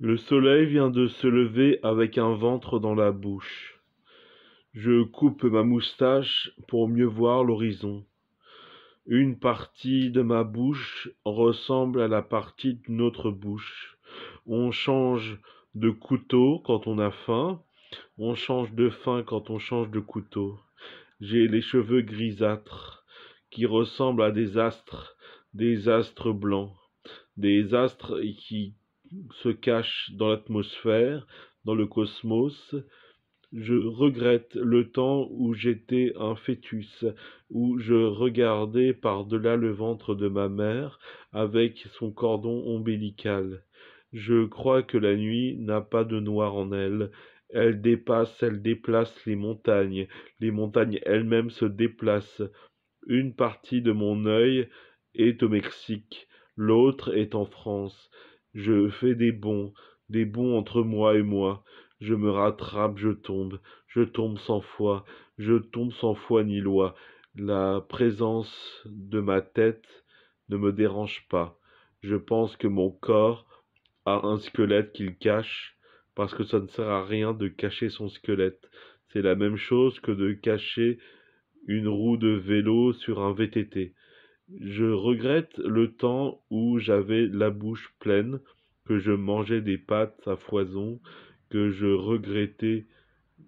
Le soleil vient de se lever avec un ventre dans la bouche. Je coupe ma moustache pour mieux voir l'horizon. Une partie de ma bouche ressemble à la partie d'une autre bouche. On change de couteau quand on a faim, on change de faim quand on change de couteau. J'ai les cheveux grisâtres qui ressemblent à des astres, des astres blancs, des astres qui se cache dans l'atmosphère, dans le cosmos. Je regrette le temps où j'étais un fœtus, où je regardais par-delà le ventre de ma mère avec son cordon ombilical. Je crois que la nuit n'a pas de noir en elle. Elle dépasse, elle déplace les montagnes. Les montagnes elles-mêmes se déplacent. Une partie de mon œil est au Mexique, l'autre est en France. Je fais des bons, des bons entre moi et moi. Je me rattrape, je tombe, je tombe sans foi, je tombe sans foi ni loi. La présence de ma tête ne me dérange pas. Je pense que mon corps a un squelette qu'il cache, parce que ça ne sert à rien de cacher son squelette. C'est la même chose que de cacher une roue de vélo sur un VTT. Je regrette le temps où j'avais la bouche pleine, que je mangeais des pâtes à foison, que je regrettais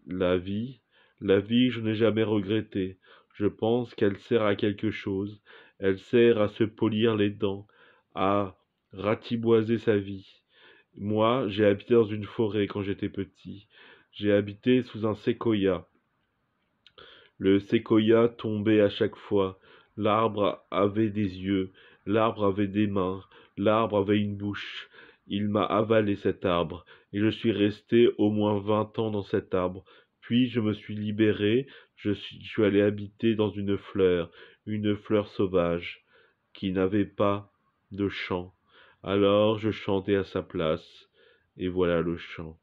la vie. La vie, je n'ai jamais regretté. Je pense qu'elle sert à quelque chose. Elle sert à se polir les dents, à ratiboiser sa vie. Moi, j'ai habité dans une forêt quand j'étais petit. J'ai habité sous un séquoia. Le séquoia tombait à chaque fois. L'arbre avait des yeux, l'arbre avait des mains, l'arbre avait une bouche. Il m'a avalé cet arbre, et je suis resté au moins vingt ans dans cet arbre. Puis je me suis libéré, je suis, allé habiter dans une fleur, une fleur sauvage, qui n'avait pas de chant. Alors je chantais à sa place, et voilà le chant.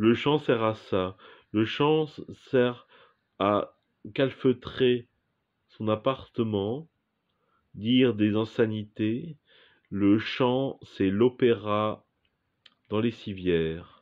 Le chant sert à ça. Le chant sert à calfeutrer son appartement, dire des insanités. Le chant, c'est l'opéra dans les civières.